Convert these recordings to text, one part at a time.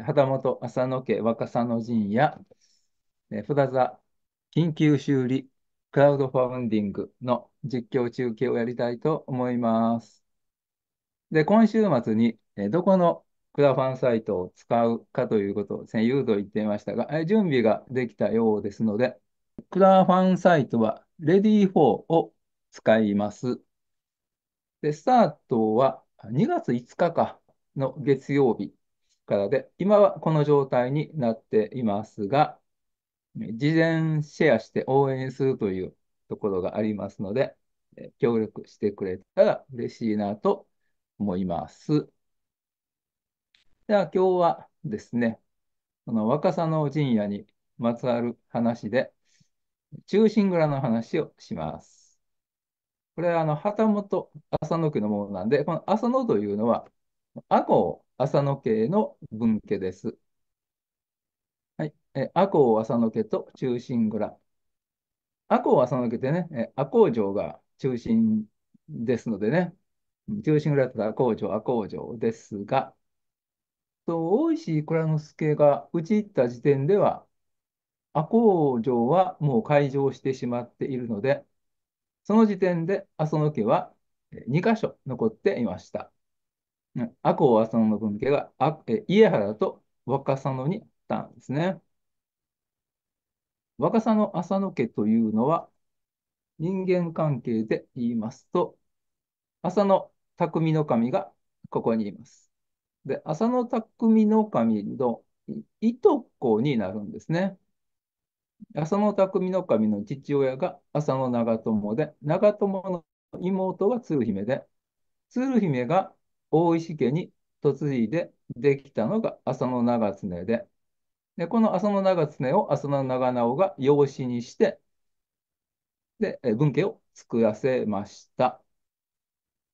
旗本浅野家若狭の陣や、プラザ緊急修理クラウドファウンディングの実況中継をやりたいと思います。で、今週末にどこのクラファンサイトを使うかということを先言うと言っていましたが、準備ができたようですので、クラファンサイトは Ready4 を使います。で、スタートは2月5日かの月曜日からで、今はこの状態になっていますが、事前シェアして応援するというところがありますので、協力してくれたら嬉しいなと思います。では今日はですね、この若狭の陣屋にまつわる話で、中心蔵の話をします。これはあの旗本浅野家のものなんで、この浅野というのは、阿子を浅野家の分家です。はい。え、赤穂浅野家と中心蔵。赤穂浅野家ってね、え赤穂城が中心ですのでね、中心蔵だったら赤穂城、赤穂城ですが、と大石蔵之介が打ち入った時点では、赤穂城はもう開城してしまっているので、その時点で浅野家は2箇所残っていました。赤穂浅野の分家が家原と若狭野にあったんですね。若狭野浅野家というのは、人間関係で言いますと、浅野匠の神がここにいます。で、浅野匠の神のいとこになるんですね。浅野匠の神の父親が浅野長友で、長友の妹が鶴姫で、鶴姫が大石家に嫁いでできたのが浅野長常で、でこの浅野長常を浅野長直が養子にして、で、文家を作らせました。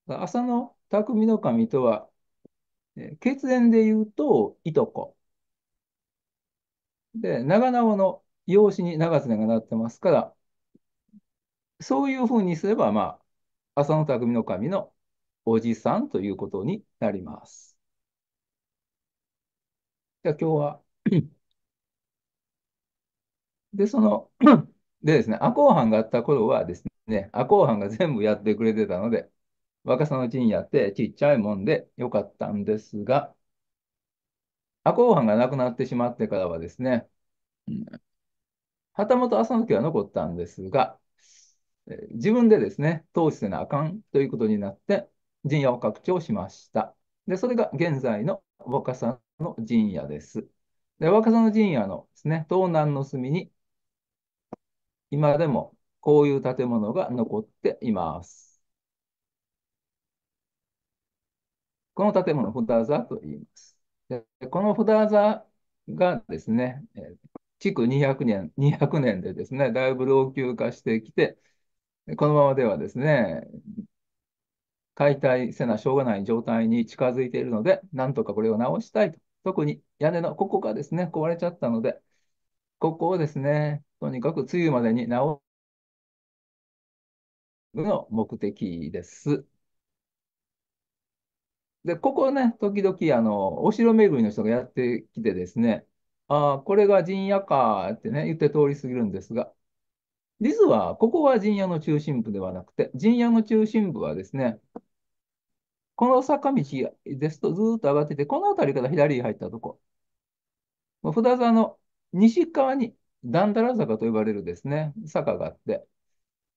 浅野匠の神とは、血縁で言うといとこ。で、長直の養子に長常がなってますから、そういうふうにすれば、まあ、浅野匠の神のおじさんということになります。じゃあ今日は で、その でですね、赤穂藩があった頃はですね、赤穂藩が全部やってくれてたので、若さのうちにやってちっちゃいもんでよかったんですが、赤穂藩がなくなってしまってからはですね、旗本朝の木は残ったんですが、自分でですね、通してなあかんということになって、陣屋を拡張しました。で、それが現在の若狭の陣屋です。で、若狭の陣屋のですね、東南の隅に、今でもこういう建物が残っています。この建物、札座と言います。でこの札座がですね、築200年、200年でですね、だいぶ老朽化してきて、このままではですね、解体せなしょうがない状態に近づいているので、なんとかこれを直したいと。特に屋根のここがですね、壊れちゃったので、ここをですね、とにかく梅雨までに直すの目的です。で、ここね、時々、あの、お城巡りの人がやってきてですね、ああ、これが陣屋かってね、言って通り過ぎるんですが、実は、ここは陣屋の中心部ではなくて、陣屋の中心部はですね、この坂道ですとずっと上がってて、この辺りから左に入ったとこ。札沢の西側に段々坂と呼ばれるですね、坂があって、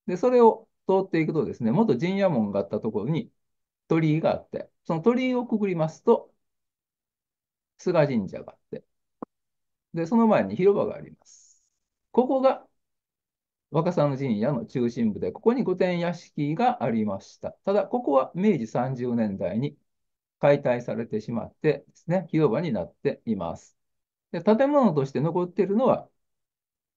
で、それを通っていくとですね、元陣屋門があったところに鳥居があって、その鳥居をくぐりますと、菅神社があって、で、その前に広場があります。ここが若狭の陣屋の中心部で、ここに御殿屋敷がありました。ただ、ここは明治30年代に解体されてしまってですね、広場になっています。で建物として残っているのは、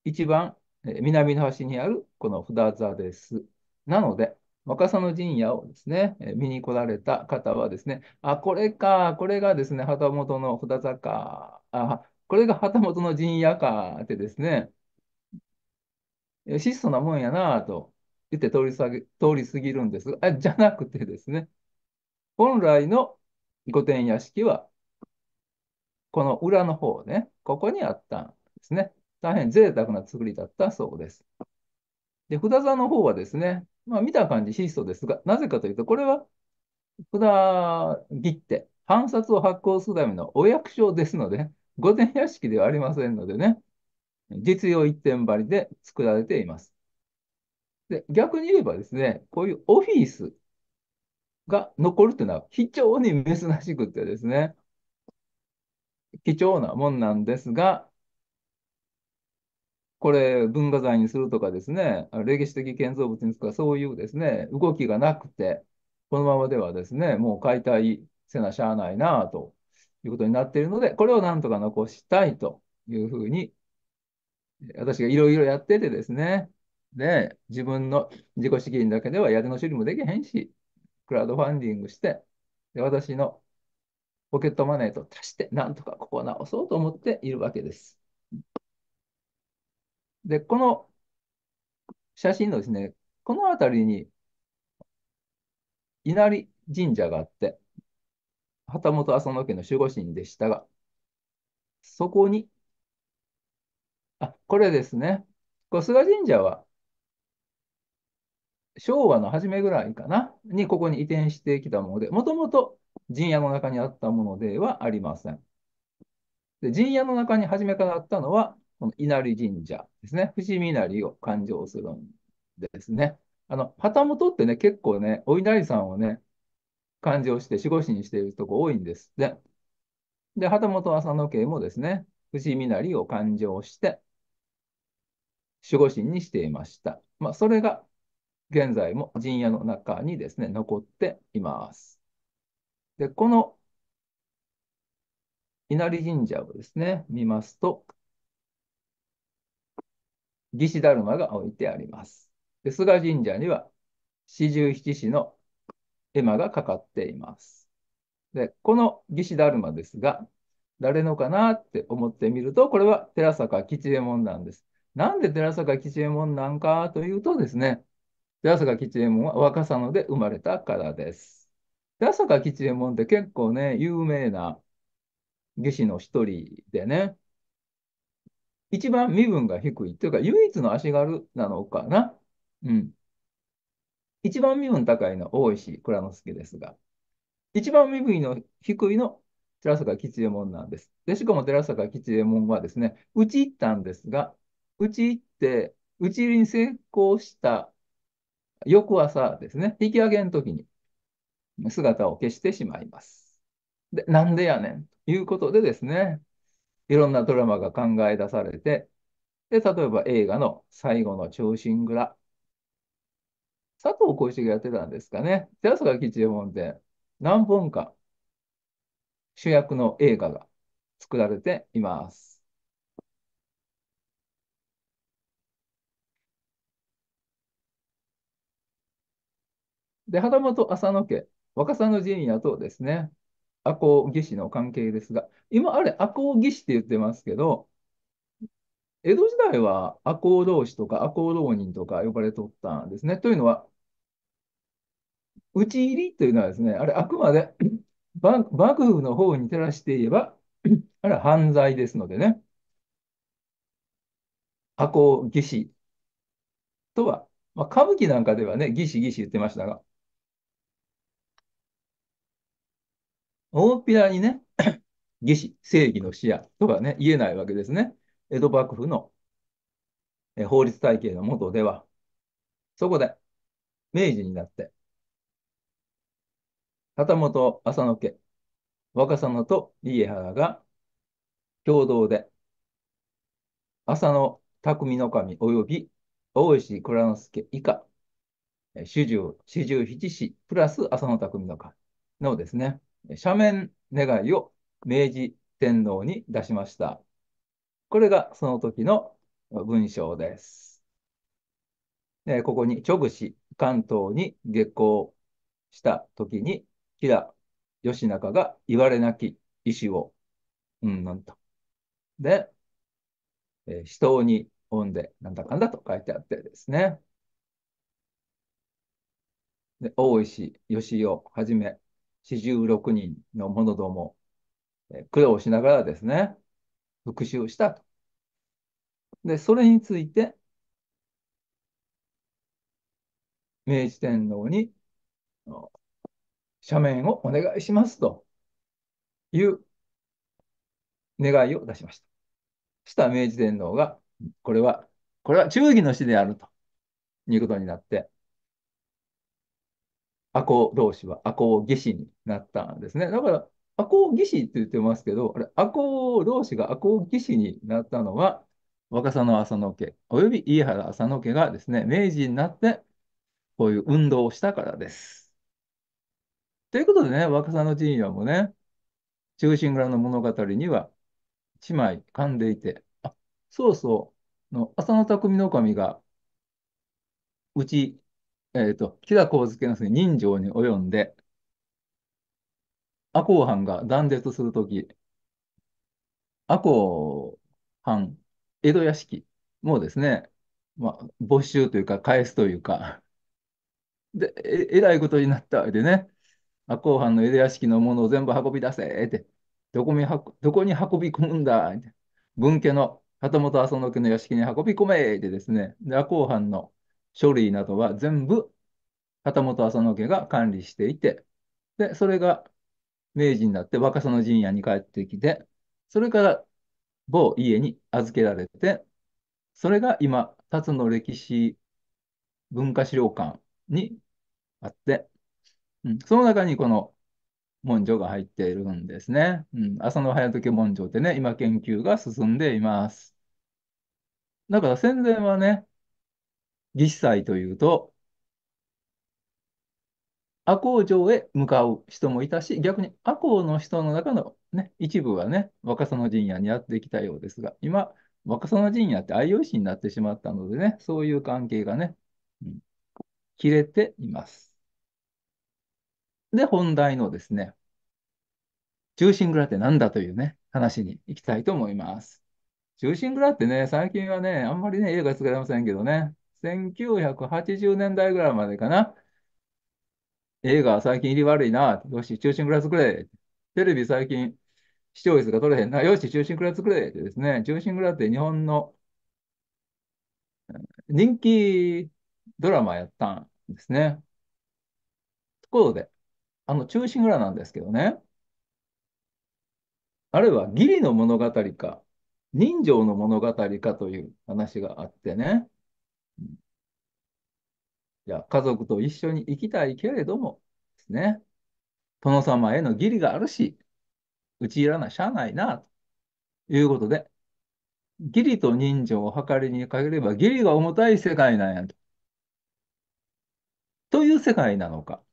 一番南の端にあるこの札座です。なので、若狭の陣屋をですね、見に来られた方はですね、あ、これか、これがですね、旗本の札座か、あ、これが旗本の陣屋かってですね、質素なもんやなと言って通り過ぎ通り過ぎるんですあ、じゃなくてですね、本来の御殿屋敷は、この裏の方ね、ここにあったんですね。大変贅沢な作りだったそうです。で、札座の方はですね、まあ、見た感じ質素ですが、なぜかというと、これは札切って、藩札を発行するためのお役所ですので、御殿屋敷ではありませんのでね、実用一点張りで作られています。で、逆に言えばですね、こういうオフィスが残るというのは非常に珍しくてですね、貴重なもんなんですが、これ文化財にするとかですね、歴史的建造物にするとか、そういうですね、動きがなくて、このままではですね、もう解体せなしゃあないなということになっているので、これをなんとか残したいというふうに私がいろいろやっててですね。で、自分の自己資金だけでは屋根の処理もできへんし、クラウドファンディングして、で私のポケットマネーと足して、なんとかここを直そうと思っているわけです。で、この写真のですね、この辺りに稲荷神社があって、旗本浅野家の守護神でしたが、そこにこれですね。小菅神社は、昭和の初めぐらいかな、にここに移転してきたもので、もともと陣屋の中にあったものではありません。で陣屋の中に初めからあったのは、この稲荷神社ですね。伏見稲荷を勘定するんですね。あの、旗本ってね、結構ね、お稲荷さんをね、勘定して守護神にしているとこ多いんですって。で、旗本浅野家もですね、伏見稲荷を勘定して、守護神にしていました。まあ、それが現在も陣屋の中にですね、残っています。で、この稲荷神社をですね、見ますと、義士だるまが置いてあります。で菅神社には四十七士の絵馬がかかっています。で、この義士だるまですが、誰のかなって思ってみると、これは寺坂吉右衛門なんです。なんで寺坂吉右衛門なんかというとですね、寺坂吉右衛門は若狭野で生まれたからです。寺坂吉右衛門って結構ね、有名な下士の一人でね、一番身分が低いというか、唯一の足軽なのかな。うん。一番身分高いのは大石蔵之介ですが、一番身分の低いの寺坂吉右衛門なんです。で、しかも寺坂吉右衛門はですね、うち行ったんですが、打ち入って、打ち入りに成功した翌朝ですね、引き上げの時に姿を消してしまいます。で、なんでやねんということでですね、いろんなドラマが考え出されて、で、例えば映画の最後の長身蔵。佐藤浩市がやってたんですかね。寺坂吉右衛門で何本か主役の映画が作られています。で、旗本浅野家、若狭の陣屋とですね、赤穂義士の関係ですが、今あれ、赤穂義士って言ってますけど、江戸時代は赤穂浪士とか赤穂浪人とか呼ばれとったんですね。というのは、討ち入りというのはですね、あれ、あくまで 幕府の方に照らして言えば あれは犯罪ですのでね、赤穂義士とは、まあ、歌舞伎なんかではね、義士義士言ってましたが、大っぴらにね、義 士、正義の視野とかね、言えないわけですね。江戸幕府の法律体系のもとでは、そこで、明治になって、旗本浅野家、若狭野と家原が共同で、浅野匠の神及び大石蔵之介以下、主従、四十七士、プラス浅野匠の神のですね、斜面願いを明治天皇に出しました。これがその時の文章です。ここに、直氏、関東に下校した時に、平義仲が言われなき意志を、うんなんと。で、えー、に恩で、なんだかんだと書いてあってですね。で大石義雄はじめ、46人の者ども、苦労しながらですね、復讐したと。で、それについて、明治天皇に、斜面をお願いしますという願いを出しました。した明治天皇が、これは、これは忠義の死であるということになって、アコ同士はアコ義士になったんですね。だから、アコ義士って言ってますけど、あれ、アコ同士がアコ義士になったのは、若狭の浅野家、および家原浅野家がですね、明治になって、こういう運動をしたからです。ということでね、若狭の陣屋もね、中心蔵の物語には、姉妹噛んでいて、あ、そうそう、の浅野匠の神が、うちえっ、ー、と、木田光介の人情に及んで、赤穂藩が断絶するとき、赤穂藩、江戸屋敷もですね、まあ、没収というか、返すというか、で、ええらいことになったわけでね、赤穂藩の江戸屋敷のものを全部運び出せって、どこにどこに運び込むんだって、分家の旗本麻生家の屋敷に運び込めってですね、赤穂藩の書類などは全部旗本浅野家が管理していて、で、それが明治になって若狭の陣屋に帰ってきて、それから某家に預けられて、それが今、辰野歴史文化資料館にあって、うん、その中にこの文書が入っているんですね。うん、浅野隼時文書ってね、今研究が進んでいます。だから戦前はね、実際祭というと、赤穂城へ向かう人もいたし、逆に赤穂の人の中の、ね、一部はね、若狭の陣屋にやってきたようですが、今、若狭の陣屋って愛用 c になってしまったのでね、そういう関係がね、うん、切れています。で、本題のですね、中心蔵って何だというね、話に行きたいと思います。中心蔵ってね、最近はね、あんまりね、絵が作れませんけどね、1980年代ぐらいまでかな。映画最近入り悪いな。よし、中心蔵ラスれ。テレビ最近視聴率が取れへんな。よし、中心クラスれ。ってですね、中心蔵ラって日本の人気ドラマやったんですね。ところで、あの中心蔵なんですけどね、あるいは義理の物語か、人情の物語かという話があってね、いや、家族と一緒に行きたいけれども、ですね。殿様への義理があるし、打ち入らなしゃあないな、ということで、義理と人情を計りにかければ、義理が重たい世界なんやと。という世界なのか。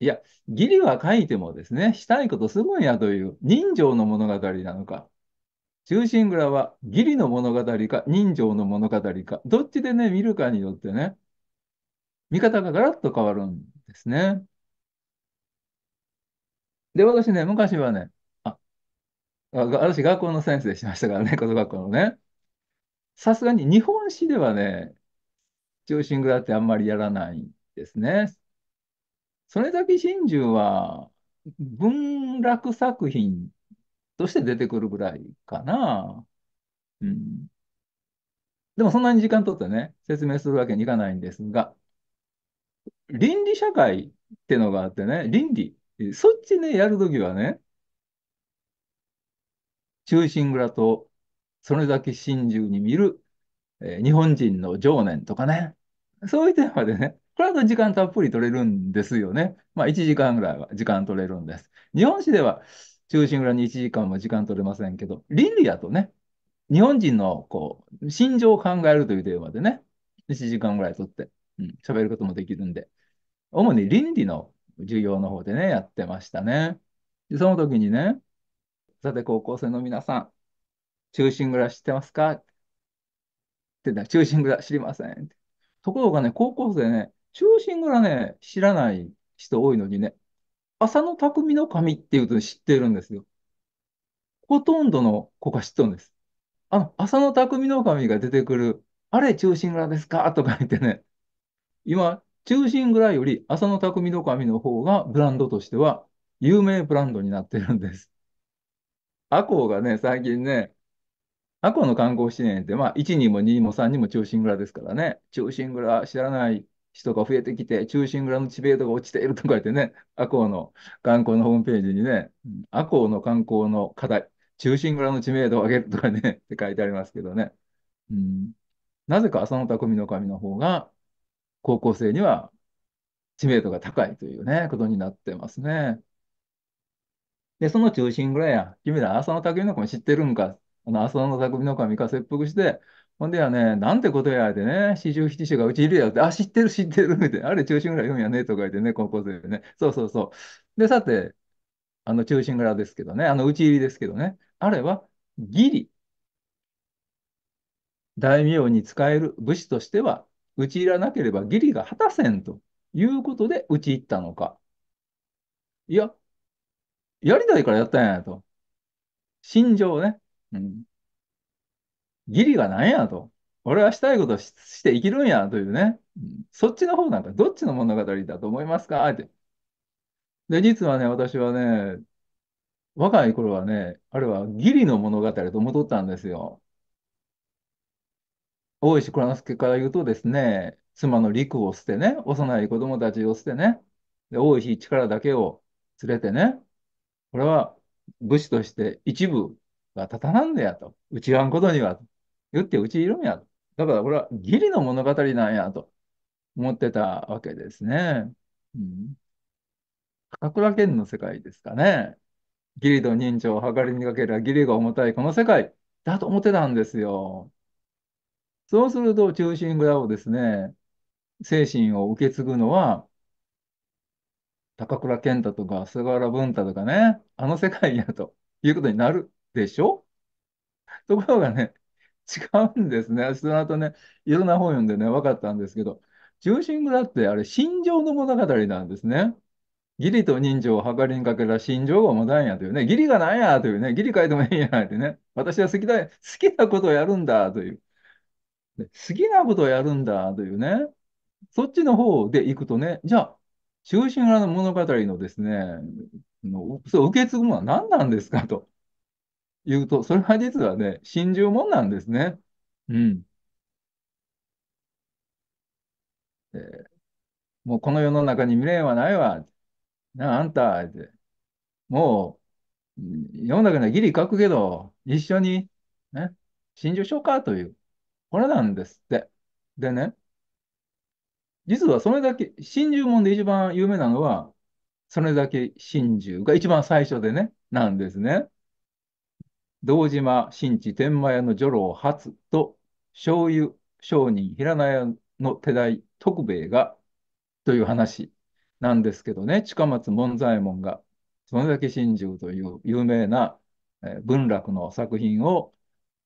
いや、義理は書いてもですね、したいことすごいやという人情の物語なのか。中心蔵は義理の物語か人情の物語か、どっちでね、見るかによってね、見方がガラッと変わるんですね。で、私ね、昔はね、あ、私学校の先生しましたからね、こ の学校のね。さすがに日本史ではね、中心ーだってあんまりやらないですね。それだけ真珠は文楽作品として出てくるぐらいかな。うん。でもそんなに時間取ってね、説明するわけにいかないんですが、倫理社会ってのがあってね、倫理。そっちね、やるときはね、忠臣蔵とそれだけ真珠に見る、えー、日本人の情念とかね、そういうテーマでね、これだと時間たっぷり取れるんですよね。まあ1時間ぐらいは時間取れるんです。日本史では忠臣蔵に1時間も時間取れませんけど、倫理だとね、日本人のこう心情を考えるというテーマでね、1時間ぐらい取って、うん、喋ることもできるんで、主に倫理の授業の方でね、やってましたね。で、その時にね、さて高校生の皆さん、中心蔵知ってますかって言中心蔵知りません。ところがね、高校生ね、中心蔵ね、知らない人多いのにね、浅野匠の神っていうと知ってるんですよ。ほとんどの子が知っとるんです。あの、浅野匠の神が出てくる、あれ中心蔵ですかとか言ってね、今、中心ぐらいより浅野匠の神の方がブランドとしては有名ブランドになってるんです。アコーがね、最近ね、アコーの観光支援って、まあ、1 2も2にも3にも中心蔵ですからね、中心蔵知らない人が増えてきて、中心蔵の知名度が落ちているとか言ってね、アコーの観光のホームページにね、アコーの観光の課題、中心蔵の知名度を上げるとかねって書いてありますけどね。うん、なぜか浅野匠の神の方が高校生には知名度が高いというね、ことになってますね。で、その中心ぐらいや、君ら浅野匠の子も知ってるんか。あの浅野匠の子は三日切腹して、ほんでやね、なんてことやでね、四十七首がうちいるやって、あ、知ってる知ってるみたいな、あれ中心ぐらい読むやねとか言ってね、高校生でね。そうそうそう。で、さて、あの中心蔵ですけどね、あの内ち入りですけどね、あれは義理。大名に使える武士としては打ち入らなければ義理が果たせんということで打ち入ったのか。いや、やりたいからやったんやと。心情ね。うん。義理がなんやと。俺はしたいことして生きるんやというね。うん、そっちの方なんかどっちの物語だと思いますかって。で、実はね、私はね、若い頃はね、あれは義理の物語と思っとったんですよ。大石倉之助から言うとですね、妻の陸を捨てね、幼い子供たちを捨てね、で大石力だけを連れてね、これは武士として一部が立たなんでやと。うちがんことには言ってうちいるんやと。だからこれは義理の物語なんやと思ってたわけですね。うん。高倉健の世界ですかね。義理と人情を計りにかけりゃ義理が重たいこの世界だと思ってたんですよ。そうすると、忠臣蔵をですね、精神を受け継ぐのは、高倉健太とか菅原文太とかね、あの世界やということになるでしょところがね、違うんですね。その後ね、いろんな本読んでね、分かったんですけど、忠臣蔵ってあれ、心情の物語なんですね。義理と人情を計りにかけた心情がたんやというね、義理がないやというね、義理書いてもいいやってね、私は好きだ、好きなことをやるんだという、好きなことをやるんだというね、そっちの方で行くとね、じゃあ、中心村の物語のですね、のそ受け継ぐものは何なんですかと言うと、それは実はね、心中もんなんですね。うん。えー、もうこの世の中に未練はないわ。なあ、あんた、って。もう、世の中にはギリ書くけど、一緒に、ね、心中しようかという。これなんですって。でね、実はそれだけ、真珠門で一番有名なのは、それだけ真珠が一番最初でね、なんですね。堂島新地天満屋の女郎初と、醤油商人平名屋の手代徳兵衛が、という話なんですけどね、近松門左衛門が、それだけ真珠という有名な文楽の作品を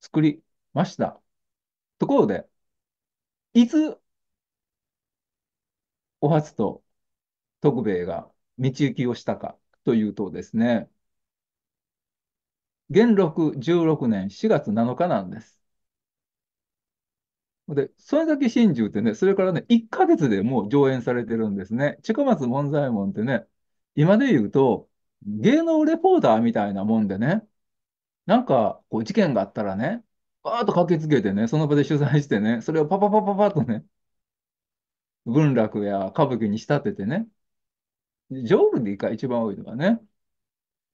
作りました。ところで、いつ、お初と徳兵衛が道行きをしたかというとですね、元禄16年4月7日なんです。で、そけ心中ってね、それからね、1ヶ月でもう上演されてるんですね。近松門左衛門ってね、今で言うと、芸能レポーターみたいなもんでね、なんかこう事件があったらね、わーッと駆けつけてね、その場で取材してね、それをパパパパパッとね、文楽や歌舞伎に仕立ててね、ジョールディが一番多いのはね、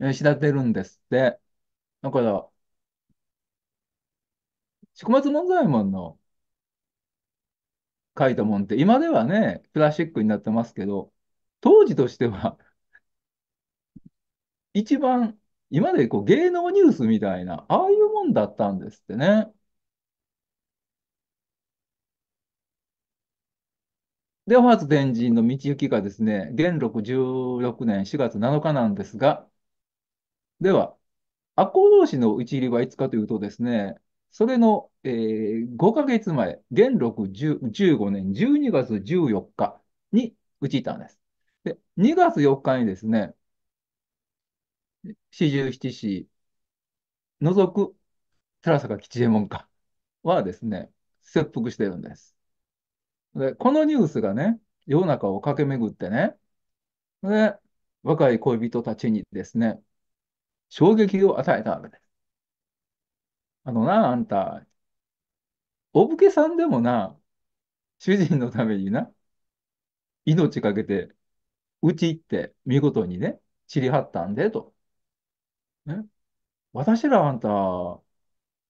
仕立てるんですって。だから、四松門左衛門の書いたもんって、今ではね、プラスチックになってますけど、当時としては一番今でこう芸能ニュースみたいな、ああいうもんだったんですってね。で、浜津天神の道行きがですね、元禄16年4月7日なんですが、では、赤穂浪士の討ち入りはいつかというとですね、それの、えー、5ヶ月前、元禄15年12月14日に討ち入ったんです。で、2月4日にですね、四十七士、除く寺坂吉右衛門か、はですね、切腹してるんです。で、このニュースがね、世の中を駆け巡ってね、で、若い恋人たちにですね、衝撃を与えたわけです。あのな、あんた、お武家さんでもな、主人のためにな、命かけて、うち行って見事にね、散りはったんで、と。え私らあんた、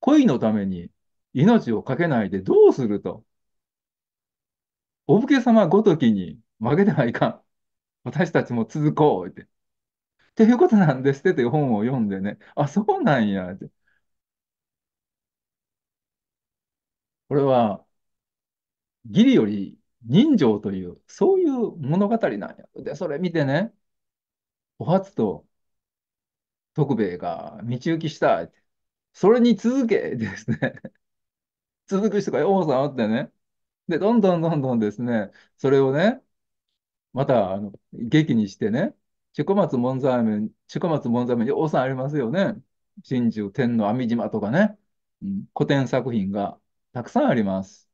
恋のために命を懸けないでどうすると。お武家様ごときに負けてはいかん。私たちも続こうって。っていうことなんですってて本を読んでね、あ、そうなんやって。これは、義理より人情という、そういう物語なんや。で、それ見てね、お初と徳兵衛が道行きしたい。それに続けですね 続く人が王さんあってね。で、どんどんどんどんですね、それをね、また、あの、劇にしてね、チュコマツ門左衛門、チュコマツ門左衛門に王さんありますよね。真珠、天皇、網島とかね、うん、古典作品がたくさんあります。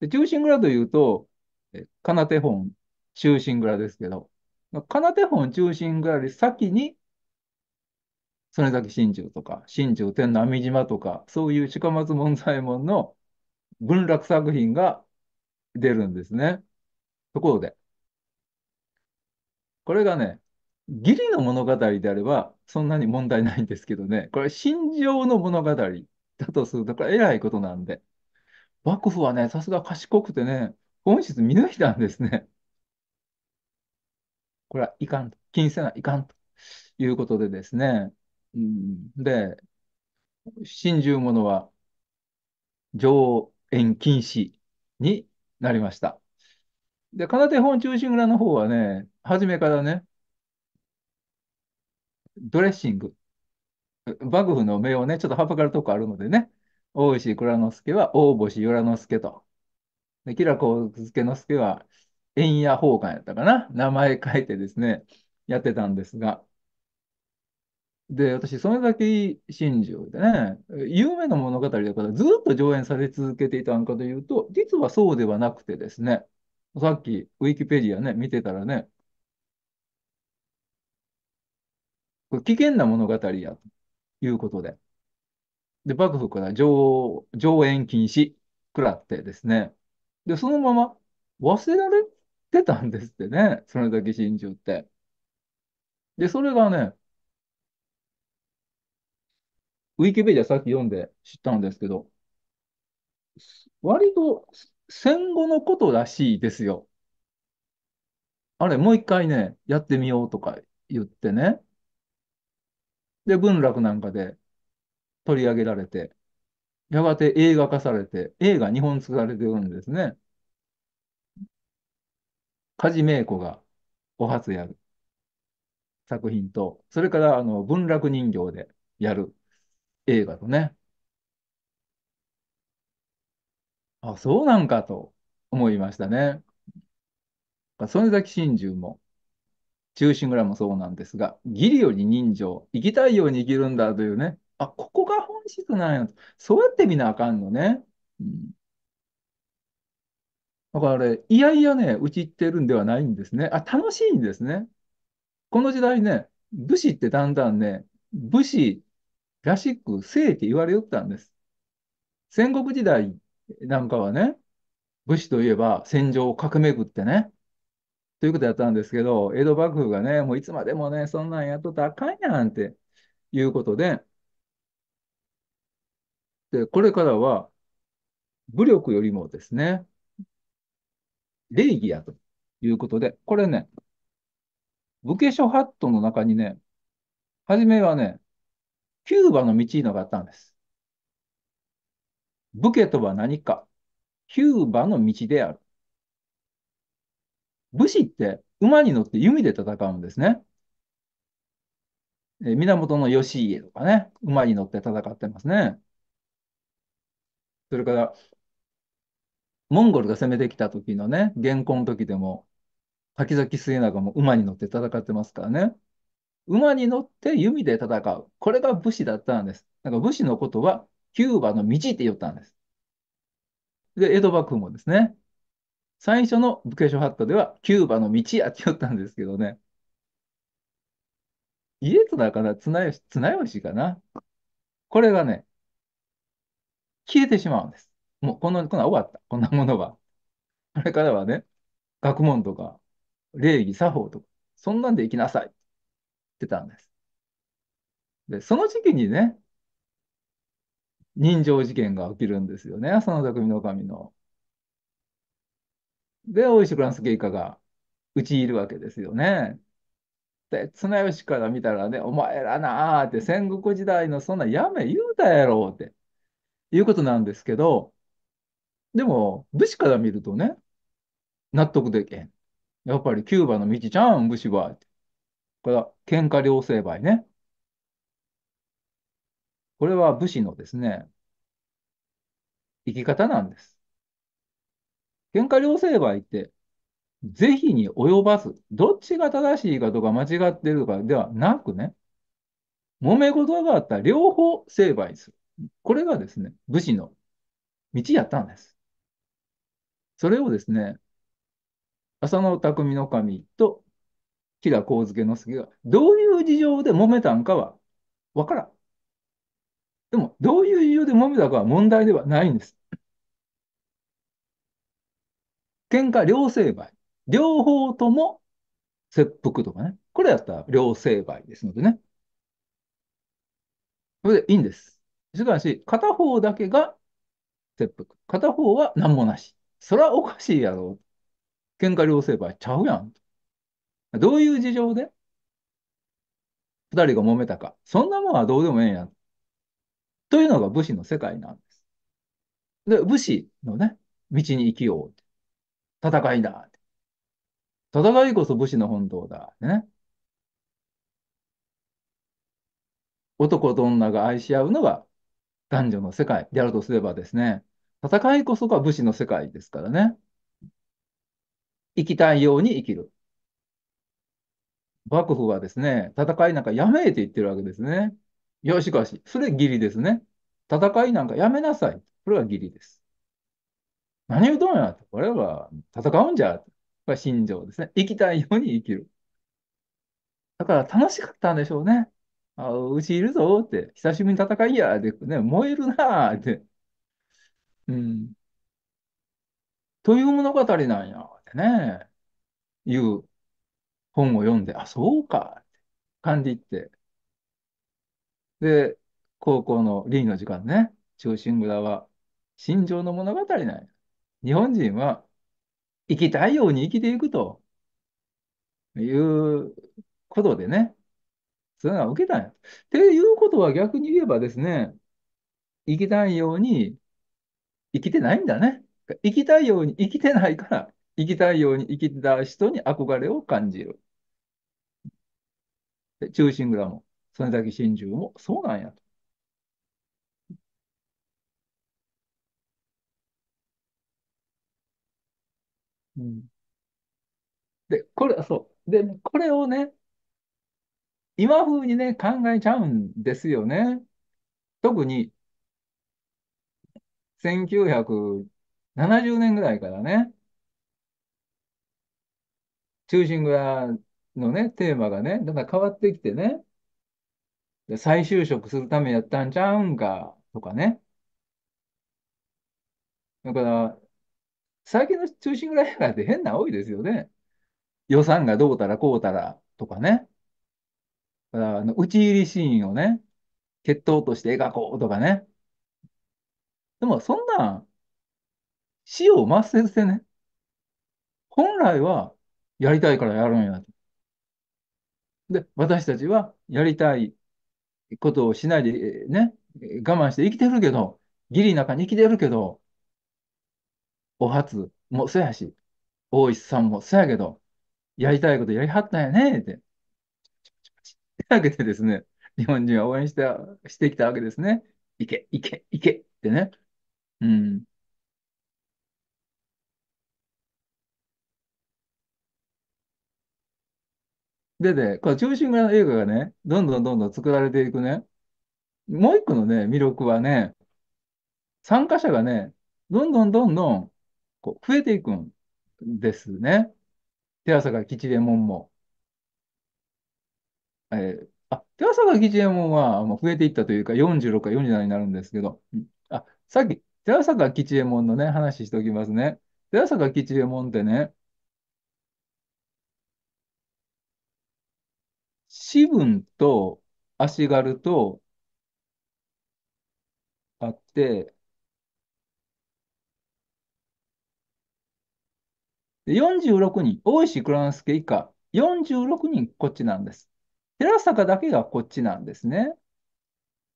で、中心蔵というと、かな手本、中心蔵ですけど、カナテ本中心ぐらい先に、曽根崎真珠とか、真珠天の網島とか、そういう近松門左衛門の文楽作品が出るんですね。ところで、これがね、義理の物語であれば、そんなに問題ないんですけどね、これ、心情の物語だとすると、これ、えらいことなんで、幕府はね、さすが賢くてね、本質見抜いたんですね。これはいかんと。気にせないかんということでですね。うん、で、心中者は上演禁止になりました。で、奏手本中心蔵の方はね、初めからね、ドレッシング、幕府の名をね、ちょっとはばかるとこあるのでね、大石蔵之介は大星与良之助と、吉良幸助之助は円谷奉還やったかな名前書いてですね、やってたんですが。で、私、それだけ真珠でね、有名な物語だからずっと上演され続けていたのかというと、実はそうではなくてですね、さっきウィキペディアね、見てたらね、これ危険な物語やということで。で、幕府から上上演禁止食らってですね、で、そのまま忘れられってたんですってね、それだけ真珠って。で、それがね、ウィキペディアさっき読んで知ったんですけど、割と戦後のことらしいですよ。あれ、もう一回ね、やってみようとか言ってね。で、文楽なんかで取り上げられて、やがて映画化されて、映画2本作られてるんですね。梶芽子がお初やる作品と、それからあの文楽人形でやる映画とね。あ、そうなんかと思いましたね。曽根崎真珠も、忠臣蔵もそうなんですが、義理より人情、生きたいように生きるんだというね、あ、ここが本質なんやと。そうやって見なあかんのね。うんだからあれ、いやいやね、うち行ってるんではないんですね。あ、楽しいんですね。この時代ね、武士ってだんだんね、武士らしく生って言われよったんです。戦国時代なんかはね、武士といえば戦場を駆け巡ってね、ということやったんですけど、江戸幕府がね、もういつまでもね、そんなんやっとったらあかんやんっていうことで、で、これからは武力よりもですね、礼儀やということで、これね、武家諸法度の中にね、はじめはね、キューバの道のがあったんです。武家とは何か、キューバの道である。武士って馬に乗って弓で戦うんですね。え源義家とかね、馬に乗って戦ってますね。それから、モンゴルが攻めてきた時のね、原稿の時でも、滝崎末永も馬に乗って戦ってますからね。馬に乗って弓で戦う。これが武士だったんです。なんか武士のことは、キューバの道って言ったんです。で、江戸幕府もですね、最初の武家諸法度では、キューバの道やって言ったんですけどね。家とだから、綱吉、綱吉かな。これがね、消えてしまうんです。もうこな、こんな終わった。こんなものは。これからはね、学問とか、礼儀、作法とか、そんなんで生きなさい。って言ってたんです。で、その時期にね、人情事件が起きるんですよね、その匠の神の。で、大石フランス芸家が、うちいるわけですよね。で、綱吉から見たらね、お前らなーって、戦国時代のそんなやめ言うたやろうって、いうことなんですけど、でも、武士から見るとね、納得できへん。やっぱりキューバの道ちゃん、武士は。これは喧嘩両成敗ね。これは武士のですね、生き方なんです。喧嘩両成敗って、是非に及ばず、どっちが正しいかとか間違ってるかではなくね、揉め事があったら両方成敗する。これがですね、武士の道やったんです。それをですね、浅野匠の神と吉良上野之助がどういう事情で揉めたんかはわからん。でも、どういう理由で揉めたかは問題ではないんです。喧嘩両成敗。両方とも切腹とかね。これやったら両成敗ですのでね。それでいいんです。しかし、片方だけが切腹。片方は何もなし。それはおかしいやろ。喧嘩両成敗ちゃうやん。どういう事情で二人が揉めたか。そんなもんはどうでもええやん。というのが武士の世界なんです。で、武士のね、道に生きよう。戦いだ。戦いこそ武士の本当だ。ね。男と女が愛し合うのが男女の世界であるとすればですね、戦いこそが武士の世界ですからね。生きたいように生きる。幕府はですね、戦いなんかやめえって言ってるわけですね。よしかし、それ義理ですね。戦いなんかやめなさい。これは義理です。何言うとんやこれは戦うんじゃ。これは心情ですね。生きたいように生きる。だから楽しかったんでしょうね。あうちいるぞって、久しぶりに戦いやで、ね、燃えるなって。うん。という物語なんや、ってね、いう本を読んで、あ、そうか、って感じって。で、高校のーの時間ね、中心蔵は、心情の物語なんや。日本人は生きたいように生きていくということでね、そういうのは受けたんや。っていうことは逆に言えばですね、生きたいように生きてないんだね。生きたいように生きてないから、生きたいように生きてた人に憧れを感じる。で中心蔵も、それだけ心中もそうなんやと。うん、で、これ、そう。で、これをね、今風にね、考えちゃうんですよね。特に1970年ぐらいからね、忠臣蔵のね、テーマがね、だから変わってきてね、再就職するためやったんちゃうんか、とかね。だから、最近の中心ぐらいらって変な多いですよね。予算がどうたらこうたらとかね。だから、あの、打ち入りシーンをね、決闘として描こうとかね。でもそんな、死を抹殺してね、本来はやりたいからやるんやと。で、私たちはやりたいことをしないでね、我慢して生きてるけど、義理の中に生きてるけど、お初もそやし、大石さんもそやけど、やりたいことやりはったんやねって。ってあげてですね、日本人は応援してしてきたわけですね。いけ、いけ、いけってね。うん。でで、この中心村の映画がね、どんどんどんどん作られていくね、もう一個のね、魅力はね、参加者がね、どんどんどんどんこう増えていくんですね。手浅が吉右衛門も。えーあ、手浅が吉右衛門はもう増えていったというか、46か47になるんですけど、うんあ、さっき寺坂吉右衛門のね、話しておきますね。寺坂吉右衛門ってね、四分と足軽とあって、で46人、大石倉之助以下、46人こっちなんです。寺坂だけがこっちなんですね。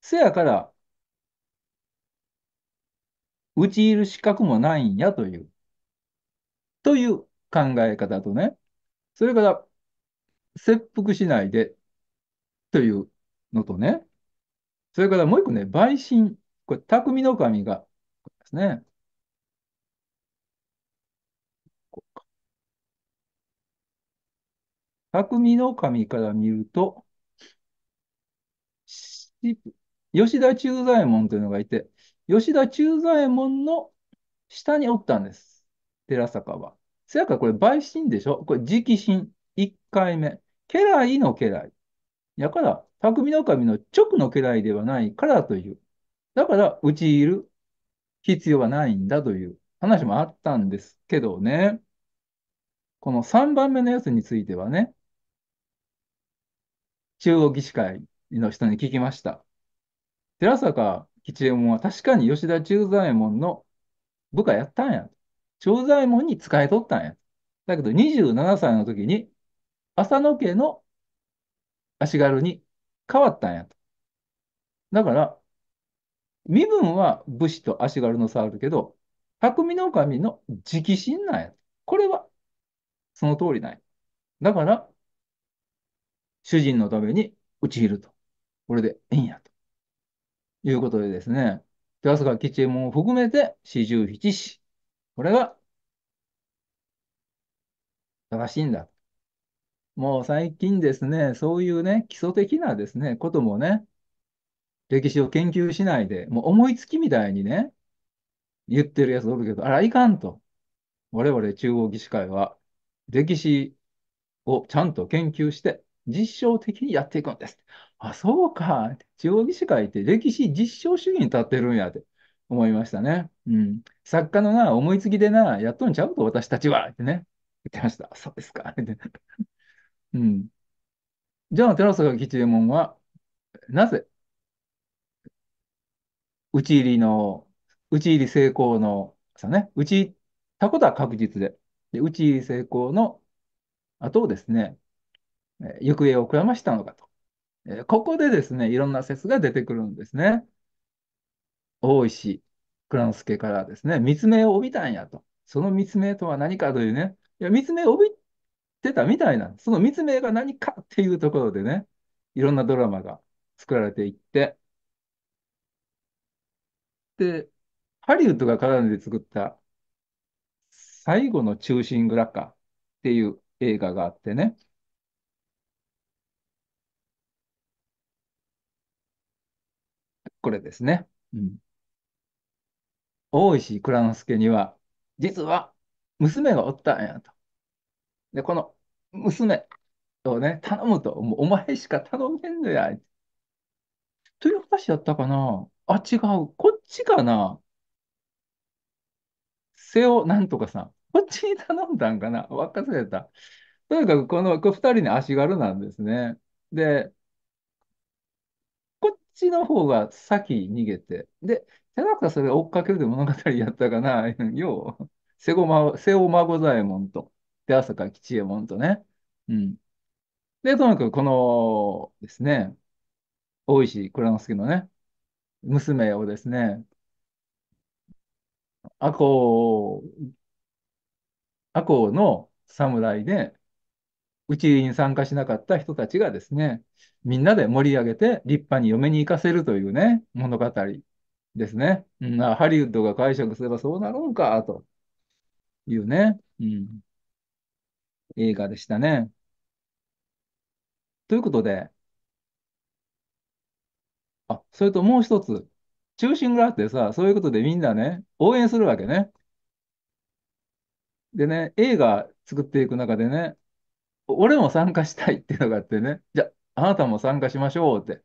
せやから、うちいる資格もないんやという、という考え方とね、それから切腹しないでというのとね、それからもう一個ね、陪審、これ、匠の神がですね、匠の神から見ると、吉田忠左衛門というのがいて、吉田忠左衛門の下におったんです。寺坂は。せやからこれ、陪審でしょこれ、直審。1回目。家来の家来。やから、匠の神の直の家来ではないからという。だから、うちいる必要はないんだという話もあったんですけどね。この3番目のやつについてはね、中央議士会の人に聞きました。寺坂吉右衛門は確かに吉田忠左衛門の部下やったんや。長左衛門に使いとったんや。だけど27歳の時に浅野家の足軽に変わったんやと。だから、身分は武士と足軽の差あるけど、匠の神の直身なんや。これは、その通りない。だから、主人のために打ち入ると。これでええんやと。いうことでですね、手浅川吉右衛門を含めて四十七士。これが正しいんだ。もう最近ですね、そういうね、基礎的なですね、こともね、歴史を研究しないで、もう思いつきみたいにね、言ってるやつおるけど、あら、いかんと。我々中央技師会は、歴史をちゃんと研究して、実証的にやっていくんです。あ、そうか。地方議士会って歴史実証主義に立ってるんやって思いましたね。うん。作家のな、思いつきでな、やっとんちゃうと私たちはってね、言ってました。そうですか。うん。じゃあ、寺坂吉右衛門は、なぜ、討ち入りの、討ち入り成功の、さね、討ち入ったことは確実で、で討ち入り成功の後をですね、行方をくらましたのかと。えここでですね、いろんな説が出てくるんですね。大石蔵之介からですね、密命を帯びたんやと。その密命とは何かというね、いや密命を帯びてたみたいな、その密命が何かっていうところでね、いろんなドラマが作られていって、で、ハリウッドが絡んで作った最後の中心蔵かっていう映画があってね、これですね。うん、大石蔵之介には、実は娘がおったんやと。で、この娘をね、頼むと、もうお前しか頼めんのや。という話だったかなあ、違う。こっちかな瀬尾なんとかさん。こっちに頼んだんかなってた。とにかくこの、こ二人に足軽なんですね。で、ちの方が先逃げて、で、じゃなくてそれ追っかけるで物語やったかな、よ う、瀬尾孫左衛門と、で、朝香吉右衛門とね。うん。で、とにかくこのですね、大石蔵之介のね、娘をですね、赤穂、赤穂の侍で、うちに参加しなかった人たちがですね、みんなで盛り上げて立派に嫁に行かせるというね、物語ですね。うん、ハリウッドが解釈すればそうなろうか、というね、うん、映画でしたね。ということで、あ、それともう一つ、中心があってさ、そういうことでみんなね、応援するわけね。でね、映画作っていく中でね、俺も参加したいっていうのがあってね、じゃあ、あなたも参加しましょうって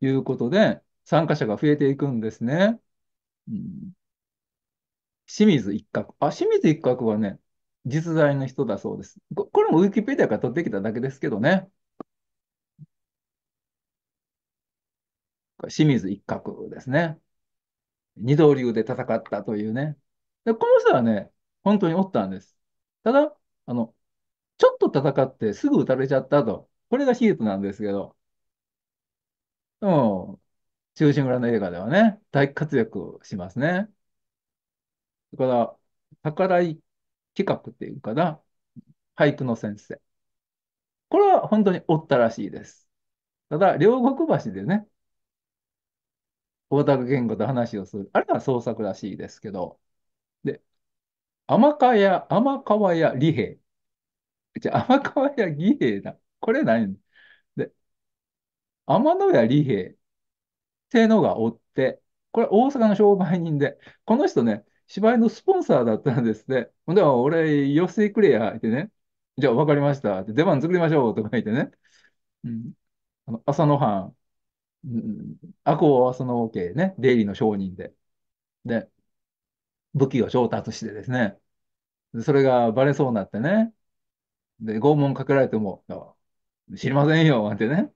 いうことで、参加者が増えていくんですね。うん、清水一角。あ、清水一角はね、実在の人だそうです。これもウィキペディアから取ってきただけですけどね。清水一角ですね。二刀流で戦ったというね。で、この人はね、本当におったんです。ただ、あの、ちょっと戦ってすぐ打たれちゃったと。これが史実なんですけど。うん。中心村の映画ではね、大活躍しますね。だから、宝井企画っていうかな、俳句の先生。これは本当におったらしいです。ただ、両国橋でね、大高言語と話をする。あれは創作らしいですけど。で、甘川や、甘川や利平。じゃ天川屋義兵だ。これ何で、天野屋利兵ってのがおって、これ大阪の商売人で、この人ね、芝居のスポンサーだったんですって。ほんで、俺、寄せくれや、ってね。じゃあ、わかりました。出番作りましょう、とか言ってね。うん。あの、朝の藩、うん、赤穂朝の家ね、出入りの商人で。で、武器を調達してですね。それがバレそうになってね。で、拷問かけられても、知りませんよ、なんてね。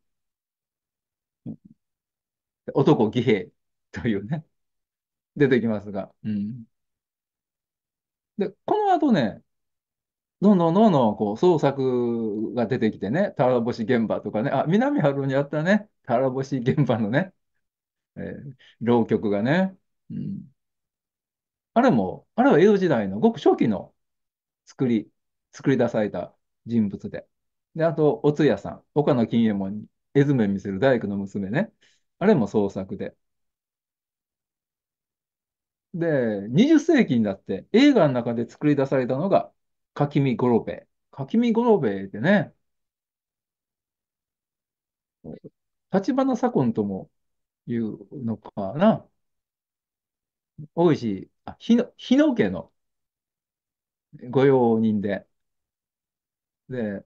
男義兵というね、出てきますが。うん、で、この後ね、どんどんどんどんこう捜索が出てきてね、たらぼし現場とかね、あ、南春にあったね、たらぼし現場のね、えー、浪曲がね、うん、あれも、あれは江戸時代のごく初期の作り、作り出された人物で。で、あと、お通夜さん、岡野金右衛門に絵図面見せる大工の娘ね。あれも創作で。で、20世紀になって映画の中で作り出されたのが、垣見五郎兵衛。垣見五郎兵衛ってね、立花左近とも言うのかな。大石、あ、日野、日野家の御用人で、で、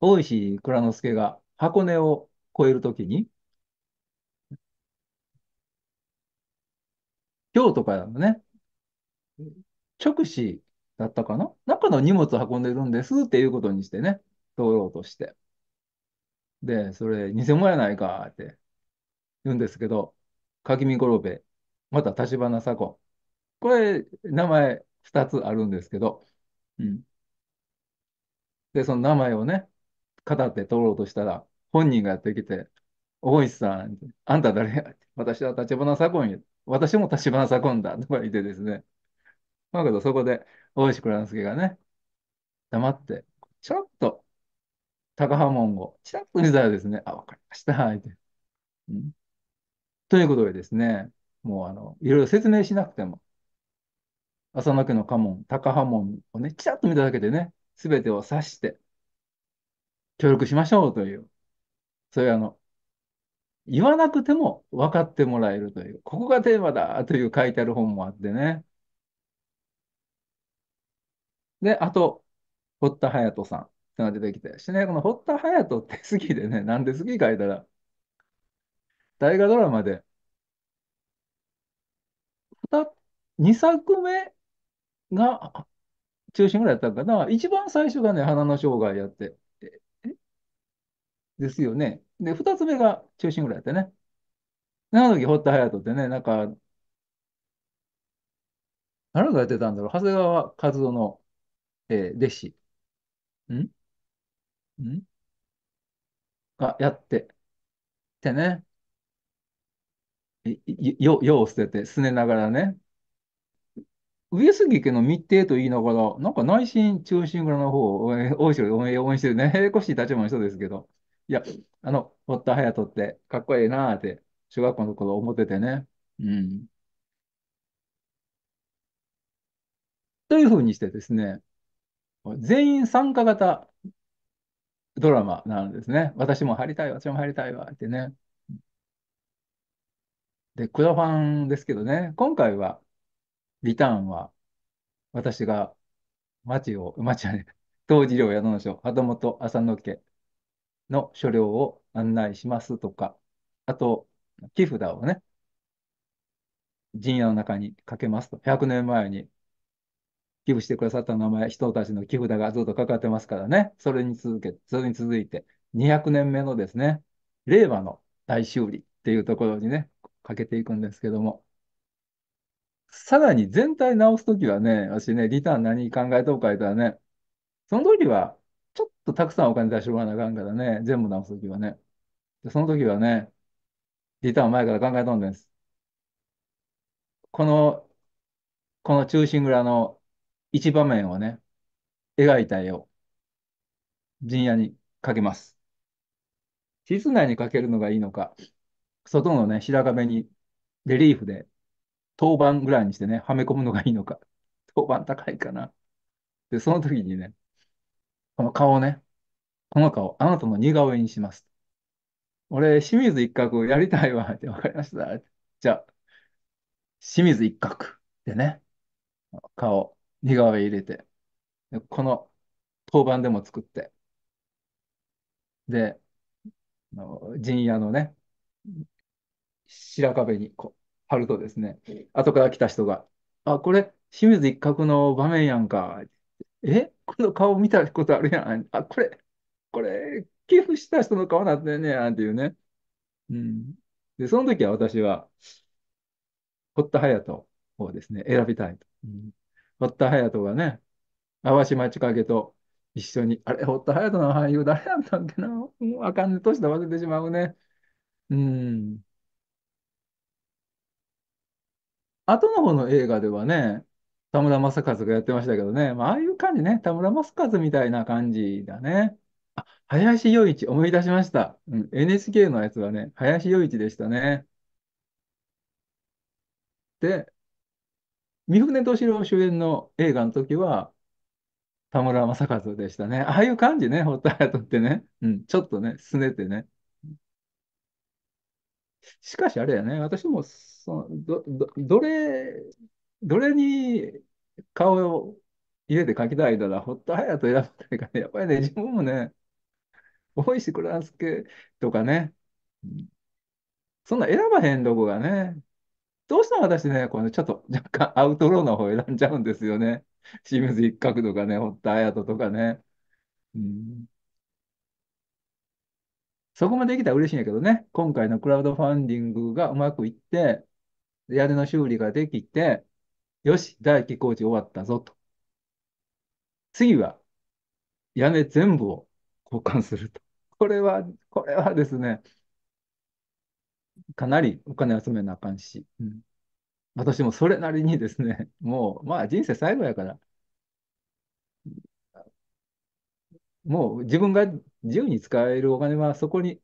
大石蔵之介が箱根を越えるときに、京都からのね、直視だったかな中の荷物運んでるんですっていうことにしてね、通ろうとして。で、それ、偽物やないかって言うんですけど、垣見五郎兵衛、また橘左近。これ、名前2つあるんですけど、うん。で、その名前をね、語って通ろうとしたら、本人がやってきて、大石さん、あんた誰や私は立花左近や。私も立花左近だ。とか言ってですね。だけど、そこで、大石蔵之介がね、黙って、ちょっと、高波門を、ちらっと見たらですね、あ、わかりました。ってうん、ということでですね、もう、あの、いろいろ説明しなくても、浅野家の家紋、高波門をね、ちらっと見ただけでね、すべてを察して、協力しましょうという、そういうあの、言わなくても分かってもらえるという、ここがテーマだという書いてある本もあってね。で、あと、堀田隼人さんが出てきて、しね、この堀田隼人って好きでね、なんで好き書いたら、大河ドラマで、2作目が中心ぐらいやったかな。一番最初がね、花の生涯やって。ですよね。で、二つ目が中心ぐらいやってね。長野時、堀田隼人ってね、なんか、誰がやってたんだろう。長谷川和夫の、えー、弟子。んんがやって。ってね。よ、よを捨てて、すねながらね。上杉家の密偵と言いながら、なんか内心、中心蔵の方を応援応援してるね、えこしい立場の人ですけど、いや、あの、堀田隼人ってかっこいいなーって、小学校の頃思っててね。うん。というふうにしてですね、全員参加型ドラマなんですね。私も入りたい、わ、私も入りたいわってね。で、クラファンですけどね、今回はリターンは、私が町を、町はね、当時領宿の書、旗本浅野家の所領を案内しますとか、あと、木札をね、陣屋の中にかけますと。100年前に寄付してくださった名前、人たちの木札がずっとかかってますからね。それに続け、それに続いて、200年目のですね、令和の大修理っていうところにね、かけていくんですけども、さらに全体直すときはね、私ね、リターン何考えとおか言たらね、その時は、ちょっとたくさんお金出してもらわなあかんからね、全部直すときはね。で、その時はね、リターン前から考えとんです。この、この中心蔵の一場面をね、描いた絵を陣屋にかけます。室内にかけるのがいいのか、外のね、白壁にレリーフで当番ぐらいにしてね、はめ込むのがいいのか。当番高いかな。で、その時にね、この顔ね、この顔、あなたの似顔絵にします。俺、清水一角やりたいわ。って、わかりました。じゃあ、清水一角でね、顔、似顔絵入れて、でこの当番でも作って、で、陣屋のね、白壁にこ貼るとですね、後から来た人が、あ、これ、清水一角の場面やんか。えこの顔見たことあるやん。あ、これ、これ、寄付した人の顔なってんねやんっていうね。うん。で、その時は私は、堀田隼人をですね、選びたいと。堀田隼人がね、淡島千景と一緒に、あれ、堀田隼人の俳優誰やったんけなもうあかんね、年で忘れてしまうね。うん。後の方の映画ではね、田村正和がやってましたけどね、まあ、ああいう感じね、田村正和みたいな感じだね。あ、林洋一、思い出しました。うん、NHK のやつはね、林洋一でしたね。で、三船敏郎主演の映画の時は、田村正和でしたね。ああいう感じね、堀田隼人ってね。うん、ちょっとね、すねてね。しかしあれやね、私もそのど、ど、どれ、どれに顔を家で描きたいだら、ホットハヤと選ばないかね、やっぱりね、自分もね、大石倉助とかね、そんな選ばへんとこがね、どうしても私ね、このちょっと若干アウトローな方選んじゃうんですよね。清水一角とかね、堀田隼人とかね。うんそこまでできたら嬉しいんやけどね、今回のクラウドファンディングがうまくいって、屋根の修理ができて、よし、大気工事終わったぞと。次は、屋根全部を交換すると。これは、これはですね、かなりお金集めなあかんし、うん、私もそれなりにですね、もう、まあ人生最後やから、もう自分が自由に使えるお金はそこに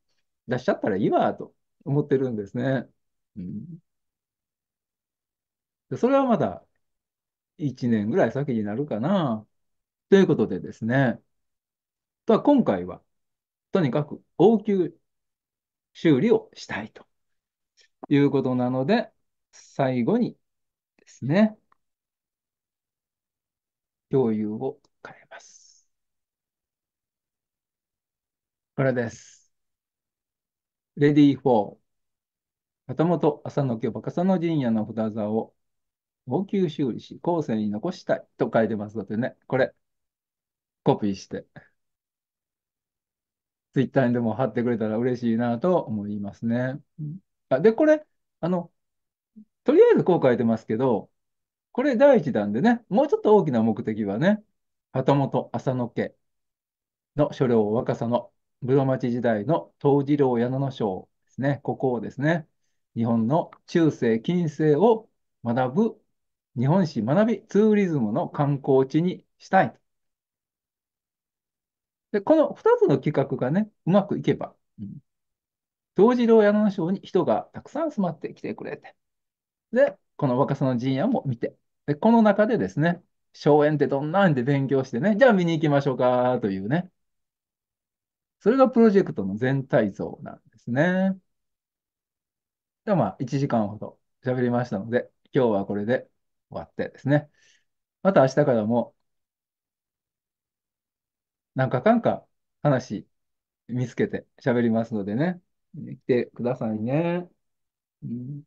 出しちゃったらいいわと思ってるんですね。うん、それはまだ1年ぐらい先になるかな。ということでですね。とは今回は、とにかく応急修理をしたいということなので、最後にですね、共有をこれです。レディー4。旗本朝の家、若狭の陣屋の札座を応急修理し、後世に残したいと書いてますのでね、これ、コピーして、ツイッターにでも貼ってくれたら嬉しいなと思いますね。あで、これ、あの、とりあえずこう書いてますけど、これ第一弾でね、もうちょっと大きな目的はね、旗本浅野家の所領若さの室町時代の東次郎矢野の章ですね。ここをですね、日本の中世、近世を学ぶ日本史学びツーリズムの観光地にしたいと。で、この2つの企画がね、うまくいけば、うん、東次郎矢野の章に人がたくさん集まってきてくれて、で、この若さの陣屋も見て、で、この中でですね、荘園ってどんなんで勉強してね、じゃあ見に行きましょうかというね、それがプロジェクトの全体像なんですね。ではまあ、1時間ほど喋りましたので、今日はこれで終わってですね。また明日からも、なんかかんか話見つけて喋りますのでね、来てくださいね。うん